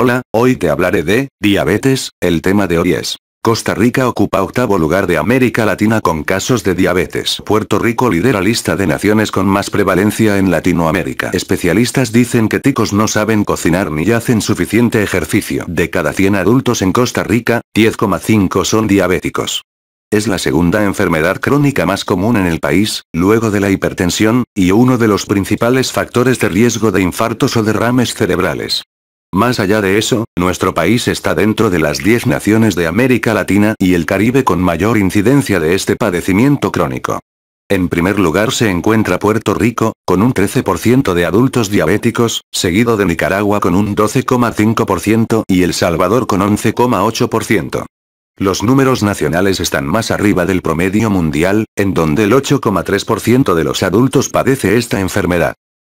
Hola, hoy te hablaré de diabetes, el tema de hoy es Costa Rica ocupa octavo lugar de América Latina con casos de diabetes. Puerto Rico lidera lista de naciones con más prevalencia en Latinoamérica. Especialistas dicen que ticos no saben cocinar ni hacen suficiente ejercicio. De cada 100 adultos en Costa Rica, 10,5 son diabéticos. Es la segunda enfermedad crónica más común en el país, luego de la hipertensión, y uno de los principales factores de riesgo de infartos o derrames cerebrales. Más allá de eso, nuestro país está dentro de las 10 naciones de América Latina y el Caribe con mayor incidencia de este padecimiento crónico. En primer lugar se encuentra Puerto Rico, con un 13% de adultos diabéticos, seguido de Nicaragua con un 12,5% y El Salvador con 11,8%. Los números nacionales están más arriba del promedio mundial, en donde el 8,3% de los adultos padece esta enfermedad.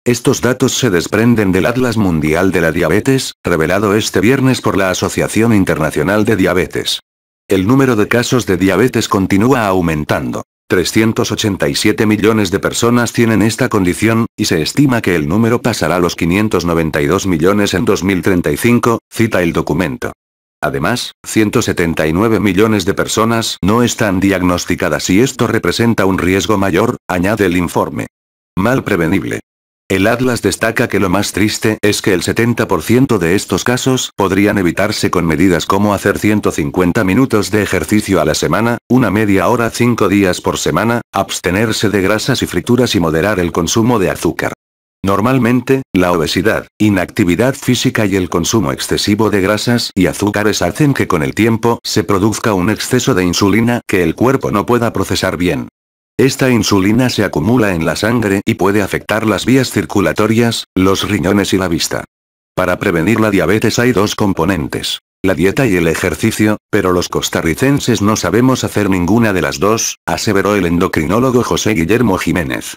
Estos datos se desprenden del Atlas Mundial de la Diabetes, revelado este viernes por la Asociación Internacional de Diabetes. El número de casos de diabetes continúa aumentando. 387 millones de personas tienen esta condición, y se estima que el número pasará a los 592 millones en 2035, cita el documento. Además, 179 millones de personas no están diagnosticadas y esto representa un riesgo mayor, añade el informe. Mal prevenible. El Atlas destaca que lo más triste es que el 70% de estos casos podrían evitarse con medidas como hacer 150 minutos de ejercicio a la semana, una media hora 5 días por semana, abstenerse de grasas y frituras y moderar el consumo de azúcar. Normalmente, la obesidad, inactividad física y el consumo excesivo de grasas y azúcares hacen que con el tiempo se produzca un exceso de insulina que el cuerpo no pueda procesar bien. Esta insulina se acumula en la sangre y puede afectar las vías circulatorias, los riñones y la vista. Para prevenir la diabetes hay dos componentes. La dieta y el ejercicio, pero los costarricenses no sabemos hacer ninguna de las dos, aseveró el endocrinólogo José Guillermo Jiménez.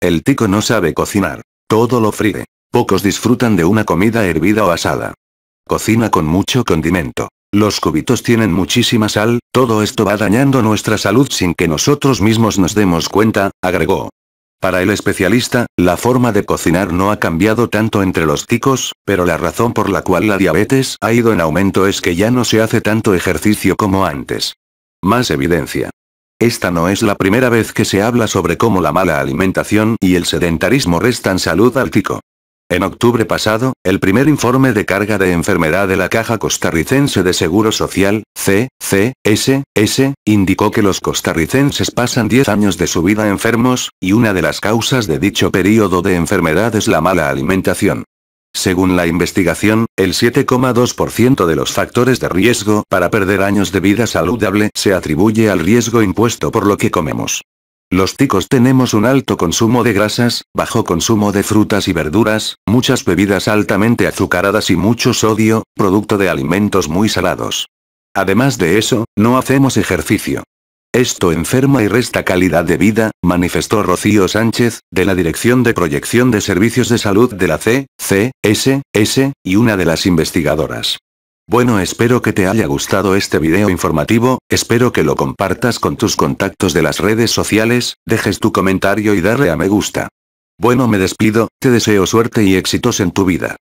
El tico no sabe cocinar. Todo lo fríe. Pocos disfrutan de una comida hervida o asada. Cocina con mucho condimento. Los cubitos tienen muchísima sal, todo esto va dañando nuestra salud sin que nosotros mismos nos demos cuenta, agregó. Para el especialista, la forma de cocinar no ha cambiado tanto entre los ticos, pero la razón por la cual la diabetes ha ido en aumento es que ya no se hace tanto ejercicio como antes. Más evidencia. Esta no es la primera vez que se habla sobre cómo la mala alimentación y el sedentarismo restan salud al tico. En octubre pasado, el primer informe de carga de enfermedad de la Caja Costarricense de Seguro Social, CCSS, indicó que los costarricenses pasan 10 años de su vida enfermos, y una de las causas de dicho período de enfermedad es la mala alimentación. Según la investigación, el 7,2% de los factores de riesgo para perder años de vida saludable se atribuye al riesgo impuesto por lo que comemos. Los ticos tenemos un alto consumo de grasas, bajo consumo de frutas y verduras, muchas bebidas altamente azucaradas y mucho sodio, producto de alimentos muy salados. Además de eso, no hacemos ejercicio. Esto enferma y resta calidad de vida, manifestó Rocío Sánchez, de la Dirección de Proyección de Servicios de Salud de la C, C, S, S, y una de las investigadoras. Bueno espero que te haya gustado este video informativo, espero que lo compartas con tus contactos de las redes sociales, dejes tu comentario y darle a me gusta. Bueno me despido, te deseo suerte y éxitos en tu vida.